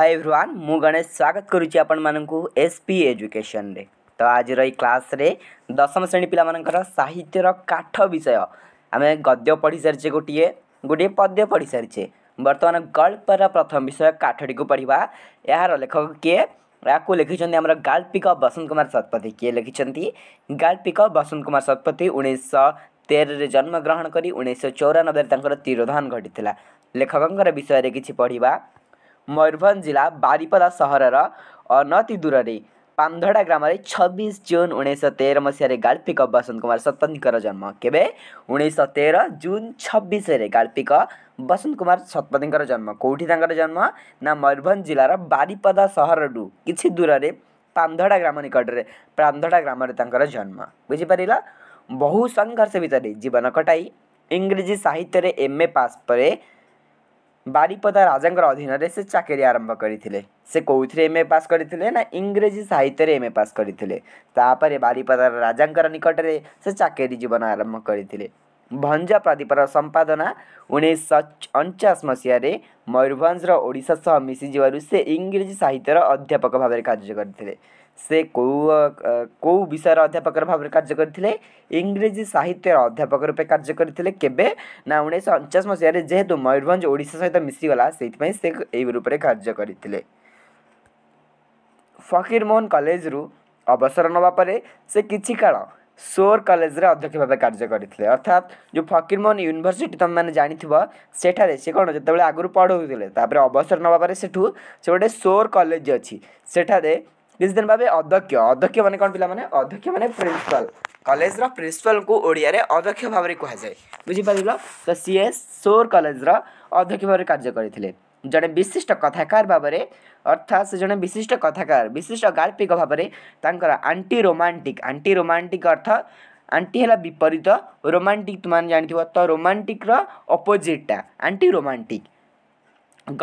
hi everyone मु गणेश स्वागत करुच्ची आपण एस पी एजुकेशन रे तो आज रही क्लास रे दशम श्रेणी पिला साहित्यर काठ विषय आम गद्य पढ़ी सारी गोटे गोटे पद्य पढ़ी सारी बर्तमान गल्पर प्रथम विषय काठटी को पढ़ा यार लेखक किए या लिखिं आम गाल्पिक बसंत कुमार शतपथी किए लिखिं गाल्पिक बसंत कुमार शतपथी उन्नीस ତେରରେ जन्मग्रहण କରି ଉଣେଇଶହ ଚଉରାନବେରେ ତାଙ୍କର ତିରୋଧାନ ଘଟିଥିଲା ଲେଖକଙ୍କର ବିଷୟରେ କିଛି ମୟୂରଭଞ୍ଜ ଜିଲ୍ଲା ବାରିପଦା ସହରର ଅନତି ଦୂରରେ ପାମଧଡ଼ା ଗ୍ରାମରେ ଛବିଶ ଜୁନ୍ ଉଣେଇଶହ ତେର ମସିହାରେ ଗାଳ୍ପିକ ବସନ୍ତ କୁମାର ଶତପଥୀଙ୍କର ଜନ୍ମ କେବେ ଉଣେଇଶହ ତେର ଜୁନ୍ ଛବିଶରେ ଗାଳ୍ପିକ ବସନ୍ତ କୁମାର ଶତପଥୀଙ୍କର ଜନ୍ମ କେଉଁଠି ତାଙ୍କର ଜନ୍ମ ନା ମୟୂରଭଞ୍ଜ ଜିଲ୍ଲାର ବାରିପଦା ସହରରୁ କିଛି ଦୂରରେ ପାନ୍ଧଡ଼ା ଗ୍ରାମ ନିକଟରେ ପାନ୍ଧଡ଼ା ଗ୍ରାମରେ ତାଙ୍କର ଜନ୍ମ ବୁଝିପାରିଲ ବହୁ ସଂଘର୍ଷ ଭିତରେ ଜୀବନ କଟାଇ ଇଂରେଜୀ ସାହିତ୍ୟରେ ଏମ୍ ଏ ପାସ୍ ପରେ बारीपदा राजा अधीनरले चाकिरी आरम्भ ना गरिजी साहित्य मे पास गरिपे बारिपदा राजा से सकिरी जीवन आरम्भ गरिज प्रदीप र सम्पादना उन्स अचास मसहे मभ र ओडासह से इङ्ग्रेजी साहित्य अध्यापक भाव कार्यले ସେ କେଉଁ କେଉଁ ବିଷୟର ଅଧ୍ୟାପକ ଭାବରେ କାର୍ଯ୍ୟ କରିଥିଲେ ଇଂରେଜୀ ସାହିତ୍ୟର ଅଧ୍ୟାପକ ରୂପେ କାର୍ଯ୍ୟ କରିଥିଲେ କେବେ ନା ଉଣେଇଶହ ଅଣଚାଶ ମସିହାରେ ଯେହେତୁ ମୟୂରଭଞ୍ଜ ଓଡ଼ିଶା ସହିତ ମିଶିଗଲା ସେଇଥିପାଇଁ ସେ ଏହି ରୂପରେ କାର୍ଯ୍ୟ କରିଥିଲେ ଫକୀରମୋହନ କଲେଜରୁ ଅବସର ନେବା ପରେ ସେ କିଛି କାଳ ସୋର କଲେଜରେ ଅଧ୍ୟକ୍ଷ ଭାବେ କାର୍ଯ୍ୟ କରିଥିଲେ ଅର୍ଥାତ୍ ଯେଉଁ ଫକୀରମୋହନ ୟୁନିଭର୍ସିଟି ତୁମେମାନେ ଜାଣିଥିବ ସେଠାରେ ସେ କ'ଣ ଯେତେବେଳେ ଆଗରୁ ପଢ଼ାଉଥିଲେ ତାପରେ ଅବସର ନେବା ପରେ ସେଠୁ ସେ ଗୋଟେ ସୋର କଲେଜ ଅଛି ସେଠାରେ किसदेन पाबे अध्यक्ष अध्यक्ष मैंने कौन पे मैंने अध्यक्ष मैंने प्रिंसिपल कलेज रा प्रिंसिपल को ओडिया अध्यक्ष भाव में कह जाए बुझि तो सी सीए सोर कलेज अध्यक्ष भाव कार्य करते जड़े विशिष्ट कथाकार भाव में अर्थात से जड़े विशिष्ट कथाकार विशिष्ट गाल्पिक भाव में आंटी रोमांटिक आंटी रोमांटिक अर्थ आंटी है विपरीत रोमांटिक तुम जानव तो रोमांटिक अपोजिटा आंटी रोमांटिक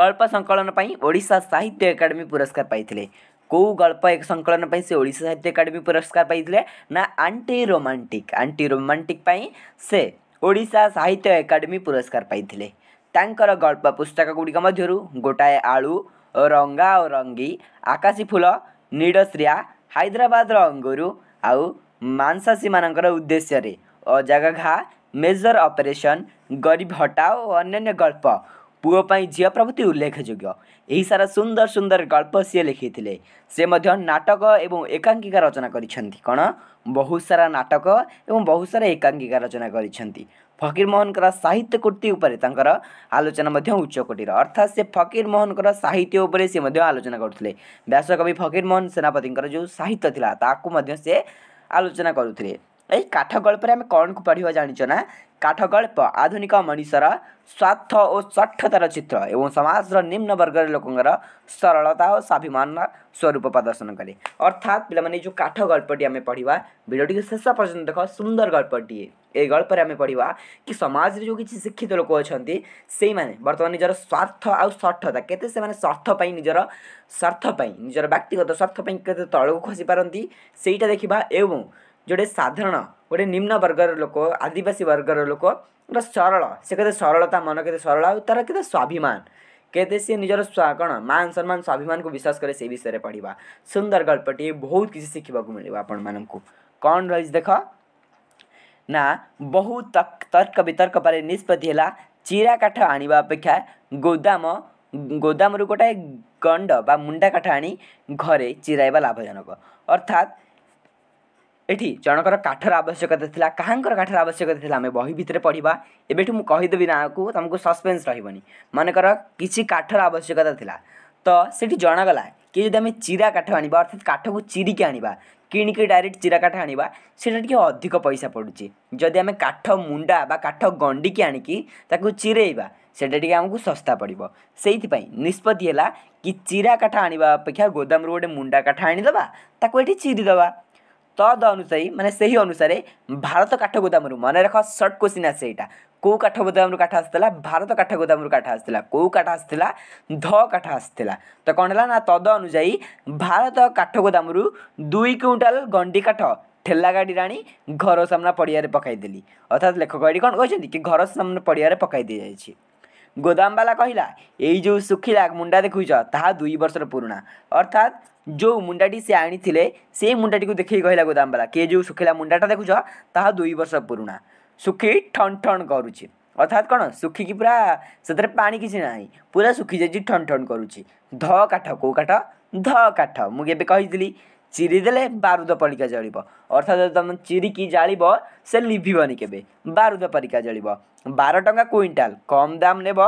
गल्प संकलन ओडा साहित्य एकाडेमी पुरस्कार पाई କୋଉ ଗଳ୍ପ ଏକ ସଂକଳନ ପାଇଁ ସେ ଓଡ଼ିଶା ସାହିତ୍ୟ ଏକାଡେମୀ ପୁରସ୍କାର ପାଇଥିଲେ ନା ଆଣ୍ଟି ରୋମାଣ୍ଟିକ୍ ଆଣ୍ଟି ରୋମାଣ୍ଟିକ୍ ପାଇଁ ସେ ଓଡ଼ିଶା ସାହିତ୍ୟ ଏକାଡେମୀ ପୁରସ୍କାର ପାଇଥିଲେ ତାଙ୍କର ଗଳ୍ପ ପୁସ୍ତକ ଗୁଡ଼ିକ ମଧ୍ୟରୁ ଗୋଟାଏ ଆଳୁ ରଙ୍ଗା ଓ ରଙ୍ଗୀ ଆକାଶୀ ଫୁଲ ନିଡ଼ଶ୍ରିୟା ହାଇଦ୍ରାବାଦର ଅଙ୍ଗୁରୁ ଆଉ ମାଂସାସୀମାନଙ୍କର ଉଦ୍ଦେଶ୍ୟରେ ଅଜାଗା ଘା ମେଜର ଅପରେସନ୍ ଗରିବ ହଟାଓ ଓ ଅନ୍ୟାନ୍ୟ ଗଳ୍ପ ପୁଅ ପାଇଁ ଝିଅ ପ୍ରଭୃତି ଉଲ୍ଲେଖଯୋଗ୍ୟ ଏହି ସାରା ସୁନ୍ଦର ସୁନ୍ଦର ଗଳ୍ପ ସିଏ ଲେଖିଥିଲେ ସେ ମଧ୍ୟ ନାଟକ ଏବଂ ଏକାଙ୍କିକା ରଚନା କରିଛନ୍ତି କ'ଣ ବହୁତ ସାରା ନାଟକ ଏବଂ ବହୁତ ସାରା ଏକାଙ୍କିକା ରଚନା କରିଛନ୍ତି ଫକୀରମୋହନଙ୍କର ସାହିତ୍ୟ କୃତି ଉପରେ ତାଙ୍କର ଆଲୋଚନା ମଧ୍ୟ ଉଚ୍ଚକୋଟୀର ଅର୍ଥାତ୍ ସେ ଫକୀରମୋହନଙ୍କର ସାହିତ୍ୟ ଉପରେ ସେ ମଧ୍ୟ ଆଲୋଚନା କରୁଥିଲେ ବ୍ୟାସକବି ଫକୀରମୋହନ ସେନାପତିଙ୍କର ଯେଉଁ ସାହିତ୍ୟ ଥିଲା ତାକୁ ମଧ୍ୟ ସେ ଆଲୋଚନା କରୁଥିଲେ ଏଇ କାଠ ଗଳ୍ପରେ ଆମେ କ'ଣକୁ ପଢ଼ିବା ଜାଣିଛ ନା କାଠଗଳ୍ପ ଆଧୁନିକ ମଣିଷର ସ୍ୱାର୍ଥ ଓ ସ୍ୱଚ୍ଛତାର ଚିତ୍ର ଏବଂ ସମାଜର ନିମ୍ନ ବର୍ଗର ଲୋକଙ୍କର ସରଳତା ଓ ସ୍ୱାଭିମାନର ସ୍ୱରୂପ ପ୍ରଦର୍ଶନ କରେ ଅର୍ଥାତ୍ ପିଲାମାନେ ଯେଉଁ କାଠ ଗଳ୍ପଟି ଆମେ ପଢ଼ିବା ଭିଡ଼ିଓଟିକୁ ଶେଷ ପର୍ଯ୍ୟନ୍ତ ଦେଖ ସୁନ୍ଦର ଗଳ୍ପଟିଏ ଏ ଗଳ୍ପରେ ଆମେ ପଢ଼ିବା କି ସମାଜରେ ଯେଉଁ କିଛି ଶିକ୍ଷିତ ଲୋକ ଅଛନ୍ତି ସେଇମାନେ ବର୍ତ୍ତମାନ ନିଜର ସ୍ୱାର୍ଥ ଆଉ ସ୍ୱଚ୍ଛତା କେତେ ସେମାନେ ସ୍ୱାର୍ଥ ପାଇଁ ନିଜର ସ୍ୱାର୍ଥ ପାଇଁ ନିଜର ବ୍ୟକ୍ତିଗତ ସ୍ୱାର୍ଥ ପାଇଁ କେତେ ତଳକୁ ଖସି ପାରନ୍ତି ସେଇଟା ଦେଖିବା ଏବଂ जोटे साधारण गोटे निम्न वर्गर लोक आदिवासी वर्गर लोक सरल से कहते सरलता मन के सरल तार के स्वाभिमान के निजर कौन मान सम्मान स्वाभिमान को विश्वास कैसे विषय में पढ़ा सुंदर गल्पट बहुत किसी शिखा को मिले आपण कौन रही देख ना बहुत तर्क वितर्क पर निष्पत्ति है चीरा काठ आने अपेक्षा गोदाम गोदाम रू गोटाए गंड मुंडा काठ आनी घरे चीरवा लाभजनक अर्थात ଏଠି ଜଣଙ୍କର କାଠର ଆବଶ୍ୟକତା ଥିଲା କାହାଙ୍କର କାଠର ଆବଶ୍ୟକତା ଥିଲା ଆମେ ବହି ଭିତରେ ପଢ଼ିବା ଏବେଠୁ ମୁଁ କହିଦେବି ନାଁକୁ ତୁମକୁ ସସ୍ପେନ୍ସ ରହିବନି ମନେକର କିଛି କାଠର ଆବଶ୍ୟକତା ଥିଲା ତ ସେଠି ଜଣାଗଲା କି ଯଦି ଆମେ ଚିରା କାଠ ଆଣିବା ଅର୍ଥାତ୍ କାଠକୁ ଚିରିକି ଆଣିବା କିଣିକି ଡାଇରେକ୍ଟ ଚିରା କାଠ ଆଣିବା ସେଇଟା ଟିକେ ଅଧିକ ପଇସା ପଡ଼ୁଛି ଯଦି ଆମେ କାଠ ମୁଣ୍ଡା ବା କାଠ ଗଣ୍ଡିକି ଆଣିକି ତାକୁ ଚିରେଇବା ସେଇଟା ଟିକେ ଆମକୁ ଶସ୍ତା ପଡ଼ିବ ସେଇଥିପାଇଁ ନିଷ୍ପତ୍ତି ହେଲା କି ଚିରା କାଠ ଆଣିବା ଅପେକ୍ଷା ଗୋଦାମରୁ ଗୋଟେ ମୁଣ୍ଡା କାଠ ଆଣିଦେବା ତାକୁ ଏଠି ଚିରିଦେବା ତଦ ଅନୁଯାୟୀ ମାନେ ସେହି ଅନୁସାରେ ଭାରତ କାଠ ଗୋଦାମରୁ ମନେ ରଖ ସର୍ଟ କୋଶ୍ଚିନ୍ ଆସେ ଏଇଟା କେଉଁ କାଠ ଗୋଦାମରୁ କାଠ ଆସିଥିଲା ଭାରତ କାଠ ଗୋଦାମରୁ କାଠ ଆସିଥିଲା କେଉଁ କାଠ ଆସିଥିଲା ଧ କାଠ ଆସିଥିଲା ତ କ'ଣ ହେଲା ନା ତଦ ଅନୁଯାୟୀ ଭାରତ କାଠ ଗୋଦାମରୁ ଦୁଇ କୁଇଣ୍ଟାଲ ଗଣ୍ଡି କାଠ ଠେଲା ଗାଡ଼ିରେ ଆଣି ଘର ସାମ୍ନା ପଡ଼ିଆରେ ପକାଇଦେଲି ଅର୍ଥାତ୍ ଲେଖକ ଏଠି କ'ଣ କହିଛନ୍ତି କି ଘର ସାମ୍ନା ପଡ଼ିଆରେ ପକାଇ ଦିଆଯାଇଛି ଗୋଦାମବାଲା କହିଲା ଏଇ ଯେଉଁ ଶୁଖିଲା ମୁଣ୍ଡା ଦେଖୁଛ ତାହା ଦୁଇ ବର୍ଷର ପୁରୁଣା ଅର୍ଥାତ୍ ଯେଉଁ ମୁଣ୍ଡାଟି ସେ ଆଣିଥିଲେ ସେଇ ମୁଣ୍ଡାଟିକୁ ଦେଖିକି କହିଲା ଗୋଦାମବାଲା କି ଯେଉଁ ଶୁଖିଲା ମୁଣ୍ଡାଟା ଦେଖୁଛ ତାହା ଦୁଇ ବର୍ଷ ପୁରୁଣା ଶୁଖି ଠନ୍ ଠନ୍ କରୁଛି ଅର୍ଥାତ୍ କ'ଣ ଶୁଖିକି ପୁରା ସେଥିରେ ପାଣି କିଛି ନାହିଁ ପୁରା ଶୁଖିଯାଇଛି ଠନ୍ ଠନ୍ କରୁଛି ଧ କାଠ କେଉଁ କାଠ ଧ କାଠ ମୁଁ କେବେ କହିଥିଲି ଚିରିଦେଲେ ବାରୁଦ ପରିକା ଜଳିବ ଅର୍ଥାତ୍ ତୁମେ ଚିରିକି ଜାଳିବ ସେ ଲିଭିବନି କେବେ ବାରୁଦ ପରିକା ଜଳିବ ବାର ଟଙ୍କା କୁଇଣ୍ଟାଲ କମ୍ ଦାମ୍ ନେବ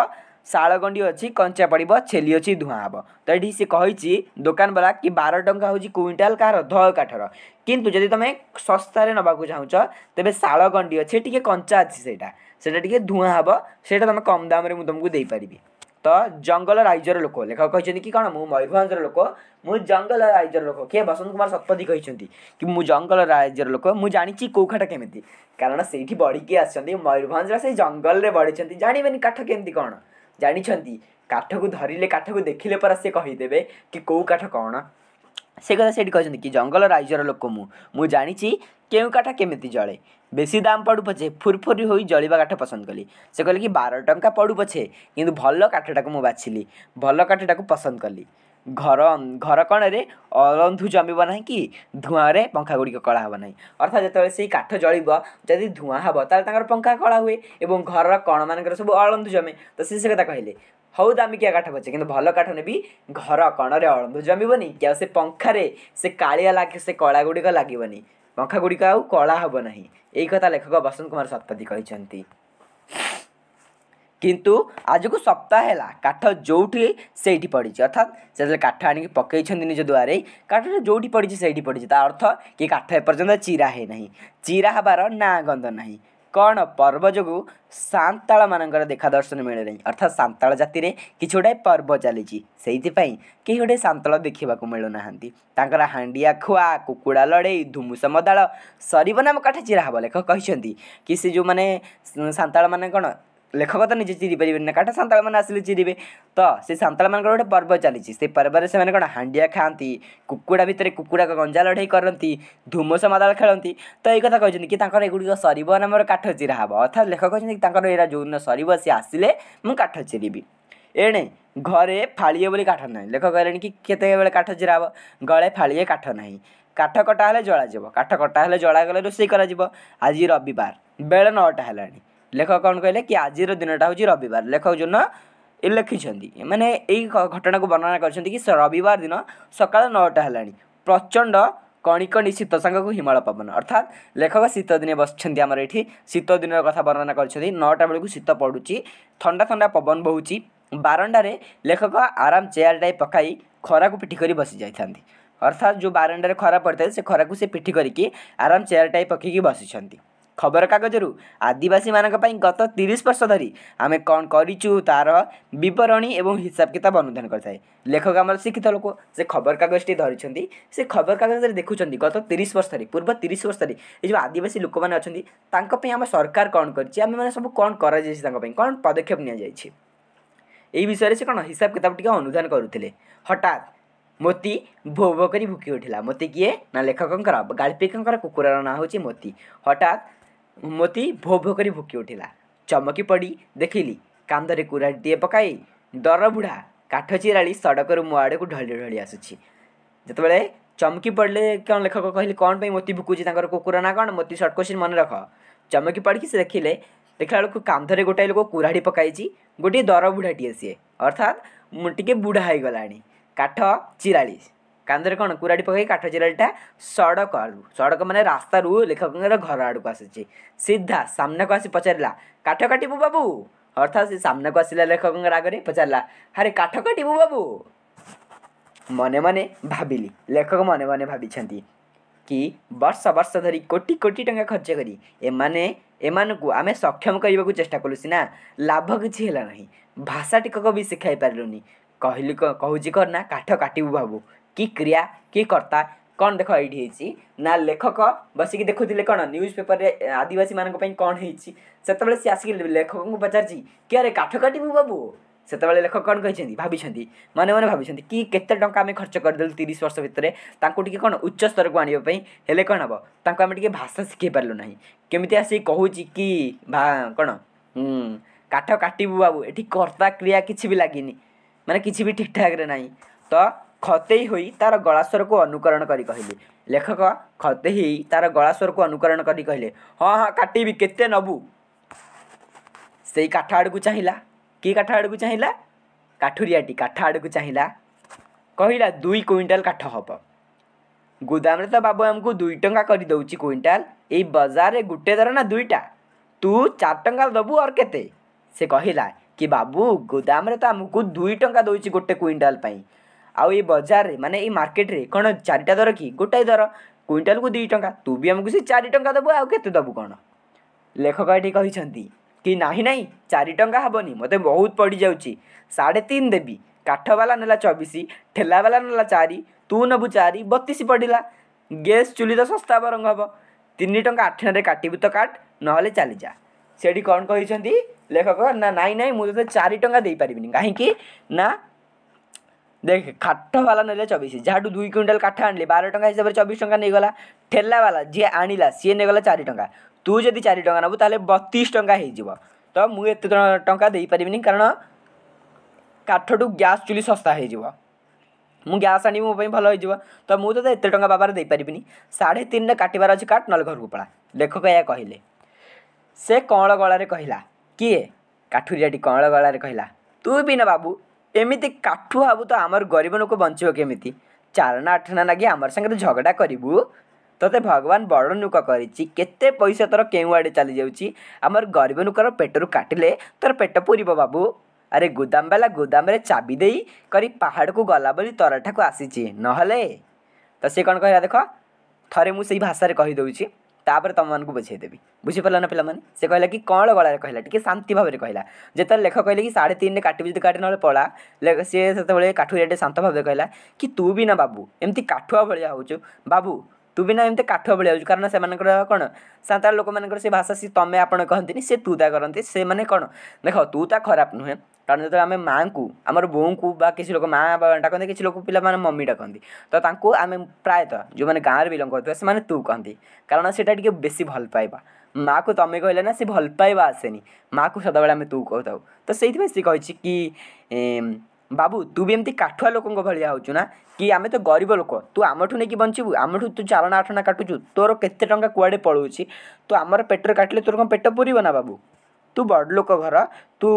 ଶାଳଗଣ୍ଡି ଅଛି କଞ୍ଚା ପଡ଼ିବ ଛେଲି ଅଛି ଧୂଆଁ ହେବ ତ ଏଠି ସେ କହିଛି ଦୋକାନବାଲା କି ବାର ଟଙ୍କା ହେଉଛି କୁଇଣ୍ଟାଲ କାହାର ଧୟ କାଠର କିନ୍ତୁ ଯଦି ତୁମେ ଶସ୍ତାରେ ନେବାକୁ ଚାହୁଁଛ ତେବେ ଶାଳଗଣ୍ଡି ଅଛି ଟିକିଏ କଞ୍ଚା ଅଛି ସେଇଟା ସେଇଟା ଟିକିଏ ଧୂଆଁ ହେବ ସେଇଟା ତୁମେ କମ୍ ଦାମ୍ରେ ମୁଁ ତୁମକୁ ଦେଇପାରିବି ଜଙ୍ଗଲ ରାଇଜର ଲୋକ ଲେଖକ କହିଛନ୍ତି କି କ'ଣ ମୁଁ ମୟୂରଭଞ୍ଜର ଲୋକ ମୁଁ ଜଙ୍ଗଲ ରାଇଜର ଲୋକ କିଏ ବସନ୍ତ କୁମାର ଶତପଥୀ କହିଛନ୍ତି କି ମୁଁ ଜଙ୍ଗଲ ରାଇଜର ଲୋକ ମୁଁ ଜାଣିଛି କୋଉ କାଠ କେମିତି କାରଣ ସେଇଠି ବଢ଼ିକି ଆସିଛନ୍ତି ମୟୂରଭଞ୍ଜର ସେଇ ଜଙ୍ଗଲରେ ବଢ଼ିଛନ୍ତି ଜାଣିବେନି କାଠ କେମିତି କ'ଣ ଜାଣିଛନ୍ତି କାଠକୁ ଧରିଲେ କାଠକୁ ଦେଖିଲେ ପରା ସେ କହିଦେବେ କି କେଉଁ କାଠ କ'ଣ ସେ କଥା ସେଇଠି କହିଛନ୍ତି କି ଜଙ୍ଗଲ ରାଇଜର ଲୋକ ମୁଁ ମୁଁ ଜାଣିଛି କେଉଁ କାଠ କେମିତି ଜଳେ ବେଶୀ ଦାମ ପଡ଼ୁ ପଛେ ଫୁରଫୁରି ହୋଇ ଜଳିବା କାଠ ପସନ୍ଦ କଲି ସେ କହିଲେ କି ବାର ଟଙ୍କା ପଡ଼ୁ ପଛେ କିନ୍ତୁ ଭଲ କାଠଟାକୁ ମୁଁ ବାଛିଲି ଭଲ କାଠଟାକୁ ପସନ୍ଦ କଲି ଘର ଘର କଣରେ ଅରନ୍ଧୁ ଜମିବ ନାହିଁ କି ଧୂଆଁରେ ପଙ୍ଖା ଗୁଡ଼ିକ କଳା ହେବ ନାହିଁ ଅର୍ଥାৎ ଯେତେବେଳେ ସେଇ କାଠ ଜଳିବ ଯଦି ଧୂଆଁ ହେବ ତାହେଲେ ତାଙ୍କର ପଙ୍ଖା କଳା ହୁଏ ଏବଂ ଘରର କଣମାନଙ୍କର ସବୁ ଅଳନ୍ଧୁ ଜମେ ତ ସେ ସେ କଥା କହିଲେ ହଉ ଦାମିକିଆ କାଠ ପଛେ କିନ୍ତୁ ଭଲ କାଠ ନେବି ଘର କଣରେ ଅଳନ୍ଧୁ ଜମିବନି କି ଆଉ ସେ ପଙ୍ଖାରେ ସେ କାଳିଆ ଲାଗି ସେ କଳା ଗୁଡ଼ିକ ଲାଗିବନି ପଙ୍ଖାଗୁଡ଼ିକ ଆଉ କଳା ହେବ ନାହିଁ ଏହି କଥା ଲେଖକ ବସନ୍ତ କୁମାର ଶତପଥୀ କହିଛନ୍ତି କିନ୍ତୁ ଆଜକୁ ସପ୍ତାହ ହେଲା କାଠ ଯେଉଁଠି ସେଇଠି ପଡ଼ିଛି ଅର୍ଥାତ୍ ସେତେବେଳେ କାଠ ଆଣିକି ପକାଇଛନ୍ତି ନିଜ ଦୁଆରେ କାଠଟା ଯେଉଁଠି ପଡ଼ିଛି ସେଇଠି ପଡ଼ିଛି ତା ଅର୍ଥ କି କାଠ ଏପର୍ଯ୍ୟନ୍ତ ଚିରା ହେଇନାହିଁ ଚିରା ହେବାର ନାଁ ଗନ୍ଧ ନାହିଁ कण पर्व जगु सांताल देखा दर्शन मिलै नै अर्थात सांताल जाति रे किछोडै पर्व चाली जी सेहिति पाइ केहि ओडे सांताल देखिबा को मिलो नाहान्ती तांकर हांडिया खुआ कुकुडा लडै धुमसमदाल सरीबनाम कठि जिराहबले कहिसन्ती कि सिजो माने सांताल माने कण লেখক ତ ନିଜେ ଚିରିପାରିବେନି ନା କାରଣ ସାନ୍ତାଳମାନେ ଆସିଲେ ଚିରିବେ ତ ସେ ସାନ୍ତାଳମାନଙ୍କର ଗୋଟେ ପର୍ବ ଚାଲିଛି ସେ ପର୍ବରେ ସେମାନେ କ'ଣ ହାଣ୍ଡିଆ ଖାଆନ୍ତି କୁକୁଡ଼ା ଭିତରେ କୁକୁଡ଼ା ଗଞ୍ଜା ଲଢ଼େଇ କରନ୍ତି ଧୂମସ ମାଦାଳ ଖେଳନ୍ତି ତ ଏଇ କଥା କହିଛନ୍ତି କି ତାଙ୍କର ଏଗୁଡ଼ିକ ସରିବ ନା ମୋର କାଠ ଚିରା ହେବ ଅର୍ଥାତ୍ ଲେଖକ କହିଛନ୍ତି ତାଙ୍କର ଏଇଟା ଯେଉଁଦିନ ସରିବ ସେ ଆସିଲେ ମୁଁ କାଠ ଚିରିବି ଏଣେ ଘରେ ଫାଳିଏ ବୋଲି କାଠ ନାହିଁ ଲେଖକ କହିଲେଣି କି କେତେବେଳେ କାଠ ଚିରା ହେବ ଗଳେ ଫାଳିଏ କାଠ ନାହିଁ କାଠ କଟା ହେଲେ ଜଳାଯିବ କାଠ କଟା ହେଲେ ଜଳାଗଲେ ରୋଷେଇ କରାଯିବ ଆଜି ରବିବାର ବେଳ ନଅଟା ହେଲାଣି ଲେଖକ କ'ଣ କହିଲେ କି ଆଜିର ଦିନଟା ହେଉଛି ରବିବାର ଲେଖକ ଯୋଉଦିନ ଲେଖିଛନ୍ତି ମାନେ ଏଇ ଘଟଣାକୁ ବର୍ଣ୍ଣନା କରିଛନ୍ତି କି ରବିବାର ଦିନ ସକାଳ ନଅଟା ହେଲାଣି ପ୍ରଚଣ୍ଡ କଣିକଣି ଶୀତ ସାଙ୍ଗକୁ ହିମାଳ ପବନ ଅର୍ଥାତ୍ ଲେଖକ ଶୀତ ଦିନେ ବସିଛନ୍ତି ଆମର ଏଠି ଶୀତ ଦିନର କଥା ବର୍ଣ୍ଣନା କରିଛନ୍ତି ନଅଟା ବେଳକୁ ଶୀତ ପଡ଼ୁଛି ଥଣ୍ଡା ଥଣ୍ଡା ପବନ ବହୁଛି ବାରଣ୍ଡାରେ ଲେଖକ ଆରାମ ଚେୟାରଟାଏ ପକାଇ ଖରାକୁ ପିଠି କରି ବସି ଯାଇଥାନ୍ତି ଅର୍ଥାତ୍ ଯେଉଁ ବାରଣ୍ଡାରେ ଖରା ପଡ଼ିଥାଏ ସେ ଖରାକୁ ସେ ପିଠି କରିକି ଆରାମ ଚେୟାରଟାଏ ପକାଇକି ବସିଛନ୍ତି ଖବରକାଗଜରୁ ଆଦିବାସୀମାନଙ୍କ ପାଇଁ ଗତ ତିରିଶ ବର୍ଷ ଧରି ଆମେ କ'ଣ କରିଛୁ ତା'ର ବିବରଣୀ ଏବଂ ହିସାବ କିତାବ ଅନୁଧ୍ୟାନ କରିଥାଏ ଲେଖକ ଆମର ଶିକ୍ଷିତ ଲୋକ ସେ ଖବରକାଗଜଟି ଧରିଛନ୍ତି ସେ ଖବରକାଗଜରେ ଦେଖୁଛନ୍ତି ଗତ ତିରିଶ ବର୍ଷରେ ପୂର୍ବ ତିରିଶ ବର୍ଷରେ ଏ ଯେଉଁ ଆଦିବାସୀ ଲୋକମାନେ ଅଛନ୍ତି ତାଙ୍କ ପାଇଁ ଆମ ସରକାର କ'ଣ କରିଛି ଆମେମାନେ ସବୁ କ'ଣ କରାଯାଇଛି ତାଙ୍କ ପାଇଁ କ'ଣ ପଦକ୍ଷେପ ନିଆଯାଇଛି ଏହି ବିଷୟରେ ସେ କଣ ହିସାବ କିତାବ ଟିକେ অনুধান କରୁଥିଲେ ହଠାତ୍ ମୋତି ଭୋ ଭୋ କରି ଭୁକି ଉଠିଲା ମୋତି କିଏ ନା ଲେଖକଙ୍କର ଗାଳ୍ପିକଙ୍କର କୁକୁରର ନାଁ ହେଉଛି ମୋତି ହଠାତ୍ ମୋତି ଭୋ ଭୋ କରି ଭୁକି ଉଠିଲା ଚମକି ପଡ଼ି ଦେଖିଲି କାନ୍ଧରେ କୁରାଟିଏ ପକାଇ ଦରବୁଢ଼ା କାଠ ଚିରାଳି ସଡ଼କରୁ ମୋ ଆଡ଼କୁ ଢଳି ଢଳି ଆସୁଛି ଯେତେବେଳେ ଚମକି ପଡ଼ିଲେ କ'ଣ ଲେଖକ କହିଲେ କ'ଣ ପାଇଁ ମୋତି ଭୁକୁଛି ତାଙ୍କର କୁକୁର ନା କ'ଣ ମୋତି ସର୍ଟ କୋଶ୍ଚିନ୍ ମନେ ରଖ ଚମକି ପଡ଼ିକି ସେ ଦେଖିଲେ ଦେଖିଲା ବେଳକୁ କାନ୍ଧରେ ଗୋଟାଏ ଲୋକ କୁରାଢ଼ି ପକାଇଛି ଗୋଟିଏ ଦରବୁଢ଼ାଟିଏ ସିଏ ଅର୍ଥାତ୍ ଟିକେ ବୁଢ଼ା ହେଇଗଲାଣି କାଠ ଚିରାଳି କାନ୍ଦରେ କ'ଣ କୁରାଡ଼ି ପକାଇ କାଠ ଚିରାଳିଟା ସଡ଼କ ଆଡ଼ୁ ସଡ଼କ ମାନେ ରାସ୍ତାରୁ ଲେଖକଙ୍କର ଘର ଆଡ଼କୁ ଆସୁଛି ସିଧା ସାମ୍ନାକୁ ଆସି ପଚାରିଲା କାଠ କାଟିବୁ ବାବୁ ଅର୍ଥାତ୍ ସେ ସାମ୍ନାକୁ ଆସିଲା ଲେଖକଙ୍କର ଆଗରେ ପଚାରିଲା ଆରେ କାଠ କାଟିବୁ ବାବୁ ମନେ ମନେ ଭାବିଲି ଲେଖକ ମନେ ମନେ ଭାବିଛନ୍ତି କି ବର୍ଷ ବର୍ଷ ଧରି କୋଟି କୋଟି ଟଙ୍କା ଖର୍ଚ୍ଚ କରି ଏମାନେ ଏମାନଙ୍କୁ ଆମେ ସକ୍ଷମ କରିବାକୁ ଚେଷ୍ଟା କଲୁ ସିନା ଲାଭ କିଛି ହେଲା ନାହିଁ ଭାଷା ଟିକକ ବି ଶିଖାଇ ପାରିଲୁନି କହିଲି କହୁଛି କ'ଣ ନା କାଠ କାଟିବୁ ବାବୁ କି କ୍ରିୟା କି କର୍ତ୍ତା କ'ଣ ଦେଖ ଏଇଠି ହେଇଛି ନା ଲେଖକ ବସିକି ଦେଖୁଥିଲେ କ'ଣ ନ୍ୟୁଜ୍ ପେପରରେ ଆଦିବାସୀମାନଙ୍କ ପାଇଁ କ'ଣ ହେଇଛି ସେତେବେଳେ ସେ ଆସିକି ଲେଖକଙ୍କୁ ପଚାରିଛି କି ଆରେ କାଠ କାଟିବୁ ବାବୁ ସେତେବେଳେ ଲେଖକ କ'ଣ କହିଛନ୍ତି ଭାବିଛନ୍ତି ମନେ ମନେ ଭାବିଛନ୍ତି କି କେତେ ଟଙ୍କା ଆମେ ଖର୍ଚ୍ଚ କରିଦେଲୁ ତିରିଶ ବର୍ଷ ଭିତରେ ତାଙ୍କୁ ଟିକେ କ'ଣ ଉଚ୍ଚ ସ୍ତରକୁ ଆଣିବା ପାଇଁ ହେଲେ କ'ଣ ହେବ ତାଙ୍କୁ ଆମେ ଟିକେ ଭାଷା ଶିଖାଇ ପାରିଲୁ ନାହିଁ କେମିତି ଆସିକି କହୁଛି କି କ'ଣ କାଠ କାଟିବୁ ବାବୁ ଏଠି କର୍ତ୍ତା କ୍ରିୟା କିଛି ବି ଲାଗିନି ମାନେ କିଛି ବି ଠିକ୍ ଠାକ୍ରେ ନାହିଁ ତ ଖତେଇ ହୋଇ ତା'ର ଗଳାସ୍ୱରକୁ ଅନୁକରଣ କରି କହିଲେ ଲେଖକ ଖତେଇ ହୋଇ ତା'ର ଗଳାସ୍ୱରକୁ ଅନୁକରଣ କରି କହିଲେ ହଁ ହଁ କାଟିବି କେତେ ନେବୁ ସେଇ କାଠ ଆଡ଼କୁ ଚାହିଁଲା କି କାଠ ଆଡ଼କୁ ଚାହିଁଲା କାଠୁରିଆଟି କାଠ ଆଡ଼କୁ ଚାହିଁଲା କହିଲା ଦୁଇ କୁଇଣ୍ଟାଲ କାଠ ହେବ ଗୋଦାମରେ ତ ବାବୁ ଆମକୁ ଦୁଇ ଟଙ୍କା କରିଦେଉଛି କୁଇଣ୍ଟାଲ ଏଇ ବଜାରରେ ଗୋଟେ ଦର ନା ଦୁଇଟା ତୁ ଚାରି ଟଙ୍କା ଦେବୁ ଅର୍ କେତେ ସେ କହିଲା କି ବାବୁ ଗୋଦାମରେ ତ ଆମକୁ ଦୁଇ ଟଙ୍କା ଦେଉଛି ଗୋଟେ କୁଇଣ୍ଟାଲ ପାଇଁ ଆଉ ଏଇ ବଜାରରେ ମାନେ ଏଇ ମାର୍କେଟରେ କ'ଣ ଚାରିଟା ଦର କି ଗୋଟାଏ ଦର କୁଇଣ୍ଟାଲକୁ ଦୁଇ ଟଙ୍କା ତୁ ବି ଆମକୁ ସେ ଚାରି ଟଙ୍କା ଦେବୁ ଆଉ କେତେ ଦେବୁ କ'ଣ ଲେଖକ ଏଠି କହିଛନ୍ତି କି ନାହିଁ ନାହିଁ ଚାରି ଟଙ୍କା ହେବନି ମୋତେ ବହୁତ ପଡ଼ିଯାଉଛି ସାଢ଼େ ତିନି ଦେବି କାଠବାଲା ନେଲା ଚବିଶ ଠେଲାବାଲା ନେଲା ଚାରି ତୁ ନେବୁ ଚାରି ବତିଶ ପଡ଼ିଲା ଗ୍ୟାସ୍ ଚୁଲି ତ ଶସ୍ତା ବରଂ ହେବ ତିନି ଟଙ୍କା ଆଠଣାରେ କାଟିବୁ ତ କାଟ ନହେଲେ ଚାଲିଯା ସେଠି କ'ଣ କହିଛନ୍ତି ଲେଖକ ନା ନାଇଁ ନାଇଁ ମୁଁ ତୋତେ ଚାରି ଟଙ୍କା ଦେଇପାରିବିନି କାହିଁକି ନା देख खाट वाला ना चबीश जहाँ दुई क्विंटाल काठ आन बार टाँह हिसाब से चबीश टाइम नहींगला ठेला वाला जी आनला सी नहींगला चार टाँह तू जदि चार टाँग नबू तो बतीस टाइम तो मुझे ये टाँह दे पारि कारण काठ टू ग्यास चूली शस्ता हो मुझ आने मोप भल हो तो मुझे तो ये टाँग बाबार देपरि साढ़े तीन काटार अच्छे काट ना घर को पड़ा लेखक या कहले से कल गलार कहला किए काठुरी कल गलार कहला तू भी ना बाबू ଏମିତି କାଠୁ ହବୁ ତ ଆମର ଗରିବ ଲୋକ ବଞ୍ଚିବ କେମିତି ଚାରଣା ଆଠଣା ଲାଗି ଆମର ସାଙ୍ଗରେ ଝଗଡ଼ା କରିବୁ ତୋତେ ଭଗବାନ ବଡ଼ ନୁକ କରିଛି କେତେ ପଇସା ତୋର କେଉଁଆଡ଼େ ଚାଲିଯାଉଛି ଆମର ଗରିବ ଲୋକର ପେଟରୁ କାଟିଲେ ତୋର ପେଟ ପୁରିବ ବାବୁ ଆରେ ଗୋଦାମ ବାଲା ଗୋଦାମରେ ଚାବି ଦେଇ କରି ପାହାଡ଼କୁ ଗଲା ବୋଲି ତରାଠାକୁ ଆସିଛି ନହେଲେ ତ ସେ କ'ଣ କହିଲା ଦେଖ ଥରେ ମୁଁ ସେଇ ଭାଷାରେ କହିଦେଉଛି ତାପରେ ତୁମମାନଙ୍କୁ ବୁଝେଇଦେବି ବୁଝିପାରିଲ ନା ପିଲାମାନେ ସେ କହିଲା କି କଣ ଗଳାରେ କହିଲା ଟିକେ ଶାନ୍ତି ଭାବରେ କହିଲା ଯେତେବେଳେ ଲେଖ କହିଲେ କି ସାଢ଼େ ତିନିରେ କାଟିବି ଯଦି କାଟି ନହେଲେ ପଳା ସିଏ ସେତେବେଳେ କାଠୁରିଆଟେ ଶାନ୍ତ ଭାବରେ କହିଲା କି ତୁ ବି ନା ବାବୁ ଏମିତି କାଠୁଆ ଭଳିଆ ହେଉଛୁ ବାବୁ ତୁ ବିନା ଏମିତି କାଠୁଆ ଭଳି ହେଉଛୁ କାରଣ ସେମାନଙ୍କର କ'ଣ ସାନ୍ତାଳ ଲୋକମାନଙ୍କର ସେ ଭାଷା ସିଏ ତମେ ଆପଣ କହନ୍ତିନି ସେ ତୁ ତା କରନ୍ତି ସେମାନେ କ'ଣ ଦେଖ ତୁ ତା ଖରାପ ନୁହେଁ କାରଣ ଯେତେବେଳେ ଆମେ ମାଆଙ୍କୁ ଆମର ବୋଉଙ୍କୁ ବା କିଛି ଲୋକ ମା ଡାକନ୍ତି କିଛି ଲୋକ ପିଲାମାନେ ମମି ଡାକନ୍ତି ତ ତାଙ୍କୁ ଆମେ ପ୍ରାୟତଃ ଯେଉଁମାନେ ଗାଁରେ ବିଲଙ୍ଗ କରୁଥିବେ ସେମାନେ ତୁ କହନ୍ତି କାରଣ ସେଇଟା ଟିକେ ବେଶୀ ଭଲ ପାଇବା ମାଆକୁ ତମେ କହିଲେ ନା ସେ ଭଲ ପାଇବା ଆସେନି ମାଆକୁ ସଦାବେଳେ ଆମେ ତୁ କହୁଥାଉ ତ ସେଇଥିପାଇଁ ସେ କହିଛି କି ବାବୁ ତୁ ବି ଏମିତି କାଠୁଆ ଲୋକଙ୍କ ଭଳିଆ ହେଉଛୁ ନା କି ଆମେ ତ ଗରିବ ଲୋକ ତୁ ଆମଠୁ ନେଇକି ବଞ୍ଚିବୁ ଆମଠୁ ତୁ ଚାରଣା ଆଠଣା କାଟୁଛୁ ତୋର କେତେ ଟଙ୍କା କୁଆଡ଼େ ପଳାଉଛି ତୁ ଆମର ପେଟରେ କାଟିଲେ ତୋର କ'ଣ ପେଟ ପୁରିବ ନା ବାବୁ ତୁ ବଡ଼ ଲୋକ ଘର ତୁ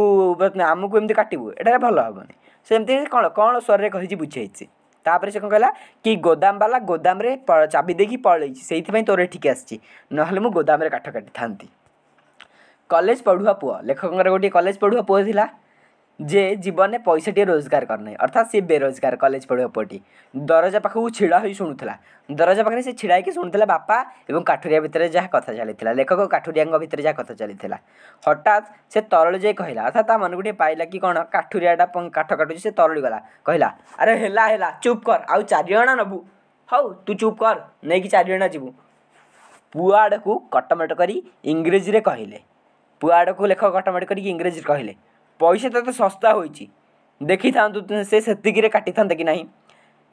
ଆମକୁ ଏମିତି କାଟିବୁ ଏଇଟା ଭଲ ହେବନି ସେମିତି କ'ଣ କ'ଣ ସ୍ୱରରେ କହିଛି ବୁଝେଇଛି ତାପରେ ସେ କ'ଣ କହିଲା କି ଗୋଦାମବାଲା ଗୋଦାମରେ ଚାବି ଦେଇକି ପଳେଇଛି ସେଇଥିପାଇଁ ତୋର ଏଠିକି ଆସିଛି ନହେଲେ ମୁଁ ଗୋଦାମରେ କାଠ କାଟିଥାନ୍ତି କଲେଜ ପଢ଼ୁଆ ପୁଅ ଲେଖକଙ୍କର ଗୋଟିଏ କଲେଜ ପଢ଼ୁଆ ପୁଅ ଥିଲା जे जीवन में पैसा टे रोजगार करना है अर्थात सी बेरोजगार कलेज पढ़े पटी दरजा पाखु ढड़ा हो शुणुला दरजा पाखे से ढड़ा होकर शुणुला बापा और काठुरी भितर जहाँ कथ चली लेखक काठुरी भितर जहाँ कथ चली हठात से तरल जाए कहला अर्थात मन कोई पाइला कि कौन काठुरीटा काठ काटू से तरलीगला कहला अरे हेला हेला चुप कर आ चारणा नबु हौ तु चुप कर नहीं कि चारणा जीव पुआड़ को कटमट कर इंग्रेजी में कहले पुआड़ को लेखक कटमट कर इंग्रेजी कहले पैसा तो शस्ता हो देखी था से काटि था कि ना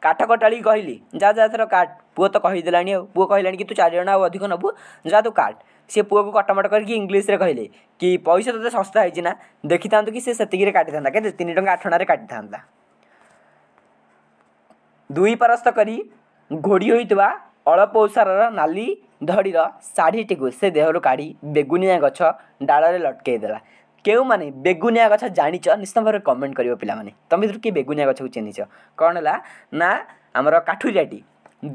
काठ कटाड़ी कहली जा जा थर काट पु तो कहीदे पु कहला कि तू चारण अधिक नबु जा तू काट सी पुह को कटमट करके इंग्लीश्रे कहले कि पैसा तेज शस्ता होना देखी था कि सेकी काटि आठ अणा का था दुई परस्त कर घोड़ी होता अल्प ओसार नाली धड़ीर शाढ़ीटी को देहर काढ़ी बेगुनिया गच डाड़ लटकईदेला କେଉଁମାନେ ବେଗୁନିଆ ଗଛ ଜାଣିଛ ନିଶ୍ଚିତ ଭାବରେ କମେଣ୍ଟ କରିବ ପିଲାମାନେ ତମ ଭିତରୁ କିଏ ବେଗୁନିଆ ଗଛକୁ ଚିହ୍ନିଛ କ'ଣ ହେଲା ନା ଆମର କାଠୁରିଆଟି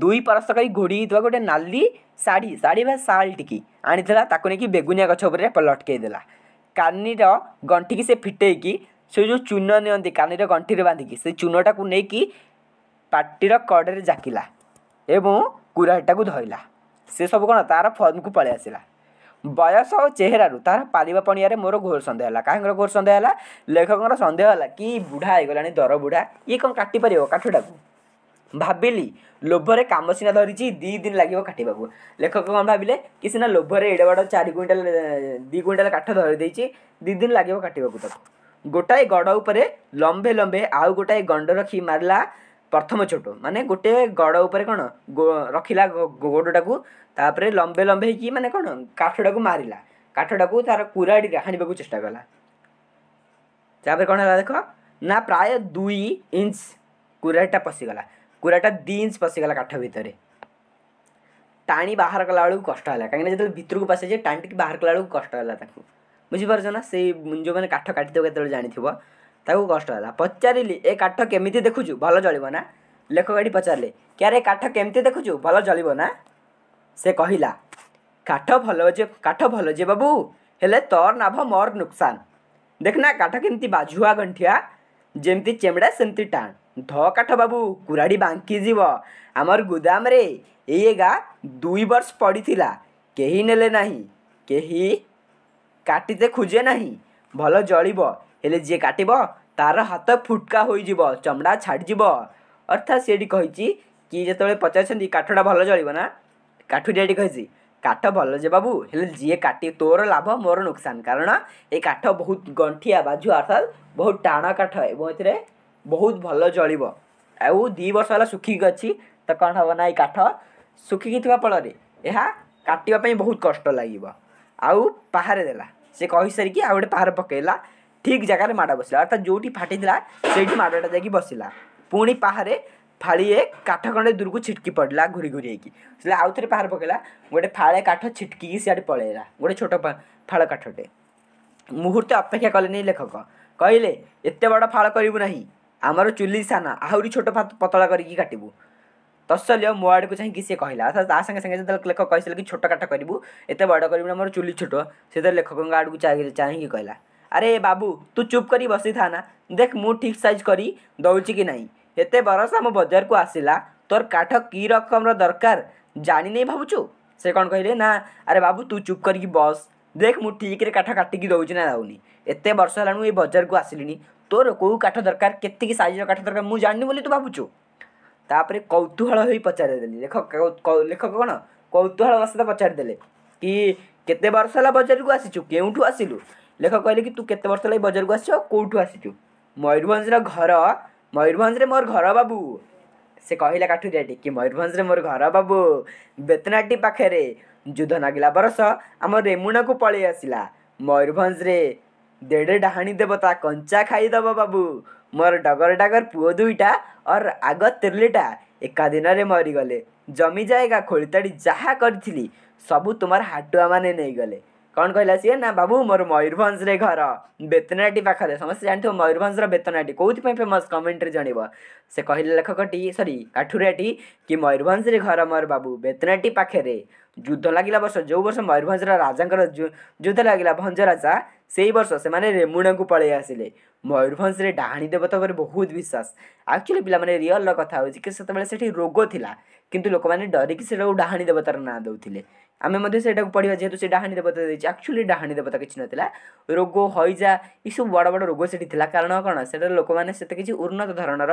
ଦୁଇ ପରସ୍ତ କରି ଘୋଡ଼ି ହେଇଥିବା ଗୋଟେ ନାଲି ଶାଢ଼ୀ ଶାଢ଼ୀ ବା ଶାଲ୍ଟିକି ଆଣିଥିଲା ତାକୁ ନେଇକି ବେଗୁନିଆ ଗଛ ଉପରେ ଲଟକେଇ ଦେଲା କାନିର ଗଣ୍ଠିକି ସେ ଫିଟେଇକି ସେ ଯେଉଁ ଚୂନ ନିଅନ୍ତି କାନିର ଗଣ୍ଠିରେ ବାନ୍ଧିକି ସେ ଚୂନଟାକୁ ନେଇକି ପାଟିର କଡ଼ରେ ଜାକିଲା ଏବଂ କୁରାଟାକୁ ଧଇଲା ସେ ସବୁ କ'ଣ ତା'ର ଫର୍ମକୁ ପଳେଇ ଆସିଲା ବୟସ ଓ ଚେହେରାରୁ ତାହାର ପାରିବା ପଣିଆରେ ମୋର ଘୋର ସନ୍ଦେହ ହେଲା କାହିଁଙ୍କର ଘୋର ସନ୍ଦେହ ହେଲା ଲେଖକଙ୍କର ସନ୍ଦେହ ହେଲା କି ବୁଢ଼ା ହେଇଗଲାଣି ଦର ବୁଢ଼ା ଇଏ କ'ଣ କାଟିପାରିବ କାଠଟାକୁ ଭାବିଲି ଲୋଭରେ କାମ ସିନା ଧରିଛି ଦୁଇ ଦିନ ଲାଗିବ କାଟିବାକୁ ଲେଖକ କ'ଣ ଭାବିଲେ କି ସିନା ଲୋଭରେ ଏଡ଼େ ବଡ଼ ଚାରି କୁଇଣ୍ଟାଲ ଦୁଇ କୁଇଣ୍ଟାଲ କାଠ ଧରି ଦେଇଛି ଦୁଇ ଦିନ ଲାଗିବ କାଟିବାକୁ ତାକୁ ଗୋଟାଏ ଗଡ଼ ଉପରେ ଲମ୍ବେ ଲମ୍ବେ ଆଉ ଗୋଟାଏ ଗଣ୍ଡ ରଖି ମାରିଲା ପ୍ରଥମ ଛୋଟ ମାନେ ଗୋଟେ ଗଡ଼ ଉପରେ କ'ଣ ରଖିଲା ଗୋଡ଼ଟାକୁ ତାପରେ ଲମ୍ବେ ଲମ୍ବେ ହେଇକି ମାନେ କ'ଣ କାଠଟାକୁ ମାରିଲା କାଠଟାକୁ ତାର କୁରାଡ଼ିରେ ହାଣିବାକୁ ଚେଷ୍ଟା କଲା ତାପରେ କ'ଣ ହେଲା ଦେଖ ନା ପ୍ରାୟ ଦୁଇ ଇଞ୍ଚ କୁରାଡ଼ିଟା ପଶିଗଲା କୁରାଡ଼ିଟା ଦୁଇ ଇଞ୍ଚ ପଶିଗଲା କାଠ ଭିତରେ ଟାଣି ବାହାର କଲା ବେଳକୁ କଷ୍ଟ ହେଲା କାହିଁକିନା ଯେତେବେଳେ ଭିତରକୁ ପଶିଯାଏ ଟାଣିକି ବାହାର କଲା ବେଳକୁ କଷ୍ଟ ହେଲା ତାକୁ ବୁଝିପାରୁଛ ନା ସେଇ ଯେଉଁମାନେ କାଠ କାଟିଥିବ କେତେବେଳେ ଜାଣିଥିବ ତାକୁ କଷ୍ଟ ହେଲା ପଚାରିଲି ଏ କାଠ କେମିତି ଦେଖୁଛୁ ଭଲ ଜଳିବ ନା ଲେଖକ ଏଠି ପଚାରିଲେ କ୍ୟାରେ କାଠ କେମିତି ଦେଖୁଛୁ ଭଲ ଜଳିବ ନା ସେ କହିଲା କାଠ ଭଲ ଯେ କାଠ ଭଲ ଯେ ବାବୁ ହେଲେ ତୋର ନାଭ ମୋର ନୁକସାନ ଦେଖନା କାଠ କେମିତି ବାଝୁଆ ଗଣ୍ଠିଆ ଯେମିତି ଚେମଡ଼ା ସେମିତି ଟାଣ ଧ କାଠ ବାବୁ କୁରାଡ଼ି ବାଙ୍କି ଯିବ ଆମର ଗୋଦାମରେ ଏଇ ଏଗା ଦୁଇ ବର୍ଷ ପଡ଼ିଥିଲା କେହି ନେଲେ ନାହିଁ କେହି କାଟିତେ ଖୋଜେ ନାହିଁ ଭଲ ଜଳିବ ହେଲେ ଯିଏ କାଟିବ ତା'ର ହାତ ଫୁଟକା ହୋଇଯିବ ଚମଡ଼ା ଛାଡ଼ିଯିବ ଅର୍ଥାତ୍ ସେଇଠି କହିଛି କି ଯେତେବେଳେ ପଚାରିଛନ୍ତି କାଠଟା ଭଲ ଚଳିବ ନା କାଠୁରିଆଟି କହିଛି କାଠ ଭଲ ଯେ ବାବୁ ହେଲେ ଯିଏ କାଟି ତୋର ଲାଭ ମୋର ନୁକସାନ କାରଣ ଏ କାଠ ବହୁତ ଗଣ୍ଠିଆ ବାଝୁ ଅର୍ଥାତ୍ ବହୁତ ଟାଣ କାଠ ଏବଂ ଏଥିରେ ବହୁତ ଭଲ ଚଳିବ ଆଉ ଦୁଇ ବର୍ଷ ହେଲା ଶୁଖିକି ଅଛି ତ କ'ଣ ହେବ ନା ଏଇ କାଠ ଶୁଖିକି ଥିବା ଫଳରେ ଏହା କାଟିବା ପାଇଁ ବହୁତ କଷ୍ଟ ଲାଗିବ ଆଉ ପାହାରେ ଦେଲା ସେ କହିସାରିକି ଆଉ ଗୋଟେ ପାହାର ପକାଇଲା ଠିକ୍ ଜାଗାରେ ମାଡ଼ ବସିଲା ଅର୍ଥାତ ଯେଉଁଠି ଫାଟିଥିଲା ସେଇଠି ମାଡ଼ଟା ଯାଇକି ବସିଲା ପୁଣି ପାହାରେ ଫାଳିଏ କାଠ ଖଣ୍ଡେ ଦୂରକୁ ଛିଟକି ପଡ଼ିଲା ଘୁରି ଘୁରି ହେଇକି ସେଟା ଆଉ ଥରେ ପାହାର ପକେଇଲା ଗୋଟେ ଫାଳେ କାଠ ଛିଟକିକି ସିଆଡ଼େ ପଳେଇଲା ଗୋଟେ ଛୋଟ ଫାଳ କାଠଟେ ମୁହୂର୍ତ୍ତ ଅପେକ୍ଷା କଲେନି ଲେଖକ କହିଲେ ଏତେ ବଡ଼ ଫାଳ କରିବୁ ନାହିଁ ଆମର ଚୁଲି ସାନ ଆହୁରି ଛୋଟ ପତଳା କରିକି କାଟିବୁ ତତ୍ସଲ୍ୟ ମୋ ଆଡ଼କୁ ଚାହିଁକି ସିଏ କହିଲା ଅର୍ଥାତ୍ ତା ସାଙ୍ଗେ ସାଙ୍ଗେ ଯେତେବେଳେ ଲେଖକ କହିଥିଲେ କି ଛୋଟ କାଠ କରିବୁ ଏତେ ବଡ଼ କରିବୁ ଆମର ଚୁଲି ଛୋଟ ସେତେବେଳେ ଲେଖକଙ୍କ ଆଡ଼କୁ ଚାହିଁକି କହିଲା ଆରେ ବାବୁ ତୁ ଚୁପ୍ କରି ବସିଥାନା ଦେଖ ମୁଁ ଠିକ୍ ସାଇଜ୍ କରି ଦେଉଛି କି ନାହିଁ ଏତେ ବରଷ ଆମ ବଜାରକୁ ଆସିଲା ତୋର କାଠ କି ରକମର ଦରକାର ଜାଣିନେଇ ଭାବୁଛୁ ସେ କ'ଣ କହିଲେ ନା ଆରେ ବାବୁ ତୁ ଚୁପ୍ କରିକି ବସ୍ ଦେଖ ମୁଁ ଠିକ୍ରେ କାଠ କାଟିକି ଦେଉଛି ନା ଦେଉନି ଏତେ ବର୍ଷ ହେଲାଣି ମୁଁ ଏଇ ବଜାରକୁ ଆସିଲିଣି ତୋର କେଉଁ କାଠ ଦରକାର କେତିକି ସାଇଜ୍ର କାଠ ଦରକାର ମୁଁ ଜାଣିନି ବୋଲି ତୁ ଭାବୁଛୁ ତାପରେ କୌତୁହଳ ହୋଇ ପଚାରିଦେଲି ଲେଖକ ଲେଖକ କ'ଣ କୌତୁହଳ ବସତ ପଚାରିଦେଲେ କି କେତେ ବର୍ଷ ହେଲା ବଜାରକୁ ଆସିଛୁ କେଉଁଠୁ ଆସିଲୁ ଲେଖକ କହିଲେ କି ତୁ କେତେ ବର୍ଷ ଲାଗି ବଜାରକୁ ଆସିଛୁ ଆଉ କେଉଁଠୁ ଆସିଛୁ ମୟୂରଭଞ୍ଜର ଘର ମୟୂରଭଞ୍ଜରେ ମୋର ଘର ବାବୁ ସେ କହିଲା କାଠୁରିଆଟି କି ମୟୂରଭଞ୍ଜରେ ମୋର ଘର ବାବୁ ବେତନାଟି ପାଖରେ ଯୁଦ୍ଧ ନାଗିଲା ବରଷ ଆମ ରେମୁଣାକୁ ପଳେଇ ଆସିଲା ମୟୂରଭଞ୍ଜରେ ଦେଢ଼ ଡାହାଣୀ ଦେବତା କଞ୍ଚା ଖାଇଦେବ ବାବୁ ମୋର ଡଗର ଡାଗର ପୁଅ ଦୁଇଟା ଅର୍ ଆଗ ତିର୍ଲିଟା ଏକା ଦିନରେ ମରିଗଲେ ଜମି ଜାୟଗା ଖୋଳିତାଡ଼ି ଯାହା କରିଥିଲି ସବୁ ତୁମର ହାଟୁଆମାନେ ନେଇଗଲେ କ'ଣ କହିଲା ସିଏ ନା ବାବୁ ମୋର ମୟୂରଭଞ୍ଜରେ ଘର ବେତନାଟି ପାଖରେ ସମସ୍ତେ ଜାଣିଥିବ ମୟୂରଭଞ୍ଜର ବେତନାଟି କେଉଁଥିପାଇଁ ଫେମସ୍ କମେଣ୍ଟରେ ଜଣିବ ସେ କହିଲେ ଲେଖକଟି ସରି କାଠୁରିଆଟି କି ମୟୂରଭଞ୍ଜରେ ଘର ମୋର ବାବୁ ବେତନାଟି ପାଖରେ ଯୁଦ୍ଧ ଲାଗିଲା ବର୍ଷ ଯେଉଁ ବର୍ଷ ମୟୂରଭଞ୍ଜର ରାଜାଙ୍କର ଯୁଦ୍ଧ ଲାଗିଲା ଭଞ୍ଜ ରାଜା ସେଇ ବର୍ଷ ସେମାନେ ରେମୁଣାକୁ ପଳେଇ ଆସିଲେ ମୟୂରଭଞ୍ଜରେ ଡାହାଣୀ ଦେବତା ଉପରେ ବହୁତ ବିଶ୍ୱାସ ଆକ୍ଚୁଆଲି ପିଲାମାନେ ରିଅଲ୍ର କଥା ହେଉଛି କି ସେତେବେଳେ ସେଠି ରୋଗ ଥିଲା କିନ୍ତୁ ଲୋକମାନେ ଡରିକି ସେଟାକୁ ଡାହାଣୀ ଦେବତାର ନାଁ ଦେଉଥିଲେ ଆମେ ମଧ୍ୟ ସେଇଟାକୁ ପଢ଼ିବା ଯେହେତୁ ସେ ଡାହାଣୀ ଦେବତା ଦେଇଛି ଆକ୍ଚୁଆଲି ଡାହାଣୀ ଦେବତା କିଛି ନଥିଲା ରୋଗ ହଇଜା ଏସବୁ ବଡ଼ ବଡ଼ ରୋଗ ସେଠି ଥିଲା କାରଣ କ'ଣ ସେଠାରେ ଲୋକମାନେ ସେତେ କିଛି ଉନ୍ନତ ଧରଣର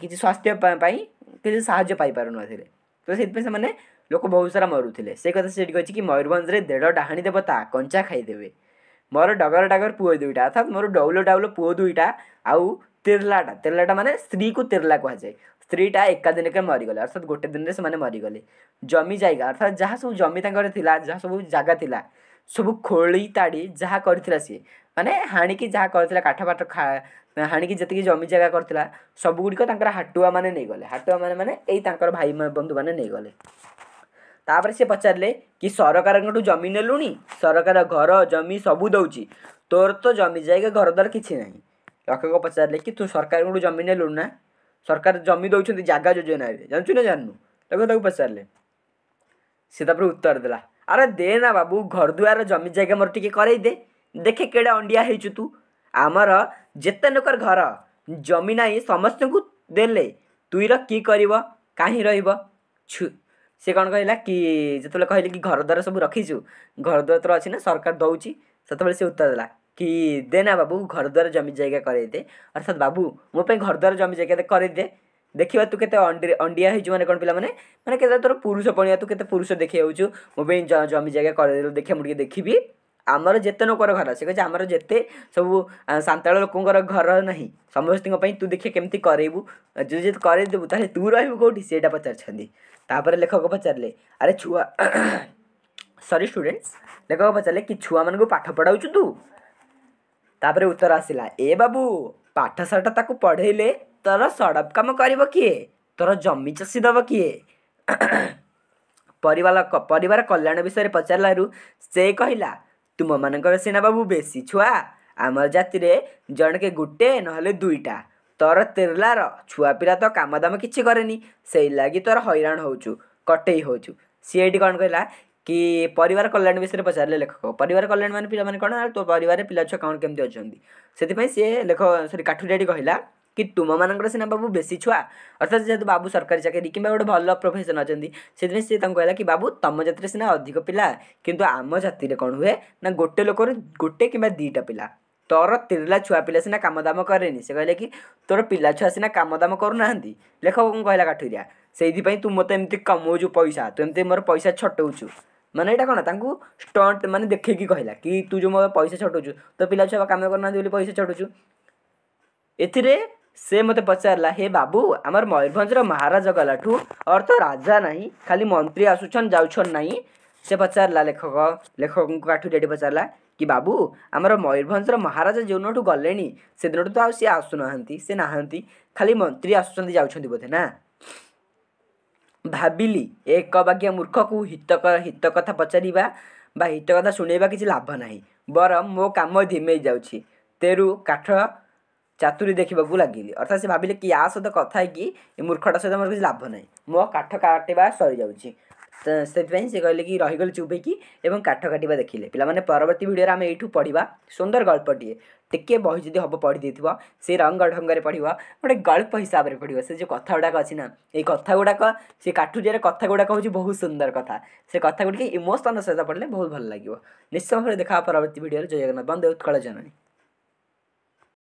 କିଛି ସ୍ୱାସ୍ଥ୍ୟ ପାଇଁ କିଛି ସାହାଯ୍ୟ ପାଇପାରୁନଥିଲେ ତ ସେଥିପାଇଁ ସେମାନେ ଲୋକ ବହୁତ ସାରା ମରୁଥିଲେ ସେ କଥା ସେଠି କହିଛି କି ମୟୂରଭଞ୍ଜରେ ଦେଢ଼ ଡାହାଣୀ ଦେବତା କଞ୍ଚା ଖାଇଦେବେ ମୋର ଡଗର ଡାଗର ପୁଅ ଦୁଇଟା ଅର୍ଥାତ୍ ମୋର ଡଉଲ ଡାଉଲ ପୁଅ ଦୁଇଟା ଆଉ ତେରଲାଟା ତେରଲାଟା ମାନେ ସ୍ତ୍ରୀକୁ ତେରଲା କୁହାଯାଏ ସ୍ତ୍ରୀଟା ଏକାଦିନକେ ମରିଗଲେ ଅର୍ଥାତ୍ ଗୋଟେ ଦିନରେ ସେମାନେ ମରିଗଲେ ଜମି ଜାୟଗା ଅର୍ଥାତ୍ ଯାହା ସବୁ ଜମି ତାଙ୍କର ଥିଲା ଯାହା ସବୁ ଜାଗା ଥିଲା ସବୁ ଖୋଳି ତାଡ଼ି ଯାହା କରିଥିଲା ସିଏ ମାନେ ହାଣିକି ଯାହା କରିଥିଲା କାଠ ପାଠ ହାଣିକି ଯେତିକି ଜମି ଜାଗା କରିଥିଲା ସବୁଗୁଡ଼ିକ ତାଙ୍କର ହାଟୁଆମାନେ ନେଇଗଲେ ହାଟୁଆମାନେ ମାନେ ଏଇ ତାଙ୍କର ଭାଇ ବନ୍ଧୁମାନେ ନେଇଗଲେ ତାପରେ ସେ ପଚାରିଲେ କି ସରକାରଙ୍କଠୁ ଜମି ନେଲୁଣି ସରକାର ଘର ଜମି ସବୁ ଦେଉଛି ତୋର ତ ଜମି ଜାଗା ଘରଦ୍ୱାର କିଛି ନାହିଁ ଲୋକଙ୍କ ପଚାରିଲେ କି ତୁ ସରକାରଙ୍କଠୁ ଜମି ନେଲୁଣି ନା ସରକାର ଜମି ଦେଉଛନ୍ତି ଜାଗା ଯୋଜନାରେ ଜାଣିଛୁ ନା ଜାଣିନୁ ତାକୁ ତାକୁ ପଚାରିଲେ ସେ ତାପରେ ଉତ୍ତର ଦେଲା ଆରେ ଦେ ନା ବାବୁ ଘର ଦୁଆର ଜମି ଜାଗା ମୋର ଟିକେ କରେଇ ଦେ ଦେଖେ କେଡ଼େ ଅଣ୍ଡିଆ ହେଇଛୁ ତୁ ଆମର ଯେତେ ଲୋକର ଘର ଜମି ନାହିଁ ସମସ୍ତଙ୍କୁ ଦେଲେ ତୁଇର କି କରିବ କାହିଁ ରହିବ ଛୁ ସେ କ'ଣ କହିଲା କି ଯେତେବେଳେ କହିଲେ କି ଘର ଦ୍ୱାର ସବୁ ରଖିଛୁ ଘର ଦ୍ୱାର ତ ଅଛି ନା ସରକାର ଦେଉଛି ସେତେବେଳେ ସେ ଉତ୍ତର ଦେଲା କି ଦେ ନା ବାବୁ ଘର ଦ୍ୱାର ଜମି ଜାୟଗା କରେଇଦେ ଅର୍ଥାତ୍ ବାବୁ ମୋ ପାଇଁ ଘର ଦ୍ୱାର ଜମି ଜାୟଗା କରେଇଦେ ଦେଖିବା ତୁ କେତେ ଅଣ୍ଡିଆ ହେଇଛୁ ମାନେ କ'ଣ ପିଲାମାନେ ମାନେ କେତେ ତୋର ପୁରୁଷ ପଣିଆ ତୁ କେତେ ପୁରୁଷ ଦେଖି ହେଉଛୁ ମୋ ପାଇଁ ଜମି ଜାୟଗା କରେଇଦେଲୁ ଦେଖିବା ମୁଁ ଟିକେ ଦେଖିବି ଆମର ଯେତେ ଲୋକର ଘର ସେ କହିଛି ଆମର ଯେତେ ସବୁ ସାନ୍ତାଳ ଲୋକଙ୍କର ଘର ନାହିଁ ସମସ୍ତଙ୍କ ପାଇଁ ତୁ ଦେଖିବା କେମିତି କରେଇବୁ ଯଦି ଯଦି କରେଇଦେବୁ ତାହେଲେ ତୁ ରହିବୁ କେଉଁଠି ସେଇଟା ପଚାରିଛନ୍ତି ତାପରେ ଲେଖକ ପଚାରିଲେ ଆରେ ଛୁଆ ସରି ଷ୍ଟୁଡେଣ୍ଟସ୍ ଲେଖକ ପଚାରିଲେ କି ଛୁଆମାନଙ୍କୁ ପାଠ ପଢ଼ାଉଛୁ ତୁ ତାପରେ ଉତ୍ତର ଆସିଲା ଏ ବାବୁ ପାଠଶାଠ ତାକୁ ପଢ଼େଇଲେ ତୋର ସଡ଼ପ କାମ କରିବ କିଏ ତୋର ଜମି ଚାଷୀ ଦେବ କିଏ ପରିବାର ପରିବାର କଲ୍ୟାଣ ବିଷୟରେ ପଚାରିଲାରୁ ସେ କହିଲା ତୁମମାନଙ୍କର ସିନା ବାବୁ ବେଶୀ ଛୁଆ ଆମର ଜାତିରେ ଜଣକେ ଗୋଟେ ନହେଲେ ଦୁଇଟା ତୋର ତେରଲାର ଛୁଆ ପିଲା ତ କାମଦାମ କିଛି କରେନି ସେଇ ଲାଗି ତୋର ହଇରାଣ ହେଉଛୁ କଟେଇ ହେଉଛୁ ସିଏ ଏଇଠି କ'ଣ କହିଲା कि पर कल्याण विषय में पचारे लेखक पर कल्याण मैंने पे कौन तो पर पिला छुआ कौन कमी अच्छा से लेख सरी काठुरी कहला कि तुम मानक सीना बाबू बेसी छुआ अर्थात जेहतु बाबू सरकारी चाकरी कि गोटे भल प्रफेसन अच्छा से कहला कि बाबू तुम जाति सीना अधिक पिला कि आम जाति कौन हुए ना गोटे लोकर गोटे कि दीटा पिला तोर तिरला छुआ पिला सीना काम दाम कैनि से कहले कि तोर पिला छुआ सीना काम दाम करना लेखक कहला काठुरी से तू मत एम कमाऊ पैसा तू एम मोर पैसा छटौचु ମାନେ ଏଇଟା କ'ଣ ତାଙ୍କୁ ଷ୍ଟଣ୍ଟ ମାନେ ଦେଖେଇକି କହିଲା କି ତୁ ଯେଉଁ ମୋ ପଇସା ଛଡ଼ଉଛୁ ତ ପିଲା ଛୁଆ କାମ କରୁନାହାନ୍ତି ବୋଲି ପଇସା ଛଡ଼ଉଛୁ ଏଥିରେ ସେ ମୋତେ ପଚାରିଲା ହେ ବାବୁ ଆମର ମୟୂରଭଞ୍ଜର ମହାରାଜ ଗଲାଠୁ ଅର୍ ତ ରାଜା ନାହିଁ ଖାଲି ମନ୍ତ୍ରୀ ଆସୁଛନ୍ ଯାଉଛନ୍ ନାହିଁ ସେ ପଚାରିଲା ଲେଖକ ଲେଖକଙ୍କୁ କାଠୁରୀ ଏଠି ପଚାରିଲା କି ବାବୁ ଆମର ମୟୂରଭଞ୍ଜର ମହାରାଜା ଯେଉଁଠୁ ଗଲେଣି ସେଦିନଠୁ ତ ଆଉ ସିଏ ଆସୁନାହାନ୍ତି ସେ ନାହାନ୍ତି ଖାଲି ମନ୍ତ୍ରୀ ଆସୁଛନ୍ତି ଯାଉଛନ୍ତି ବୋଧେ ନା ଭାବିଲି ଏ ଏକବାଗିଆ ମୂର୍ଖକୁ ହିତ ହିତ କଥା ପଚାରିବା ବା ହିତ କଥା ଶୁଣାଇବା କିଛି ଲାଭ ନାହିଁ ବରଂ ମୋ କାମ ଧିମେଇ ଯାଉଛି ତେରୁ କାଠ ଚାତୁରୀ ଦେଖିବାକୁ ଲାଗିଲି ଅର୍ଥାତ ସେ ଭାବିଲେ କି ୟା ସହିତ କଥା ହେଇକି ଏ ମୂର୍ଖଟା ସହିତ ମୋର କିଛି ଲାଭ ନାହିଁ ମୋ କାଠ କାଟିବା ସରିଯାଉଛି ସେଥିପାଇଁ ସେ କହିଲେ କି ରହିଗଲେ ଚୁପ୍ ହେଇକି ଏବଂ କାଠ କାଟିବା ଦେଖିଲେ ପିଲାମାନେ ପରବର୍ତ୍ତୀ ଭିଡ଼ିଓରେ ଆମେ ଏଇଠୁ ପଢ଼ିବା ସୁନ୍ଦର ଗଳ୍ପଟିଏ টিকিয়ে বহি যদি হব পড়িদেইথিব ସେ ରଙ୍ଗ ଢଙ୍ଗରେ ପଢ଼ିବ ଗୋଟେ ଗଳ୍ପ ହିସାବରେ ପଢ଼ିବ ସେ ଯେଉଁ କଥା ଗୁଡ଼ାକ ଅଛି ନା ଏଇ କଥା ଗୁଡ଼ାକ ସେ କାଠୁରିଆରେ କଥା ଗୁଡ଼ାକ ହେଉଛି ବହୁତ ସୁନ୍ଦର କଥା ସେ କଥା ଗୁଡ଼ିକ ଇମୋସନର ସହିତ ପଢ଼ିଲେ ବହୁତ ଭଲ ଲାଗିବ ନିଶ୍ଚୟ ଭାବରେ ଦେଖା ପରବର୍ତ୍ତୀ ଭିଡ଼ିଓରେ ଜୟ ଜଗନ୍ନାଥ ବନ୍ଦେ ଉତ୍କଳ ଜନନୀ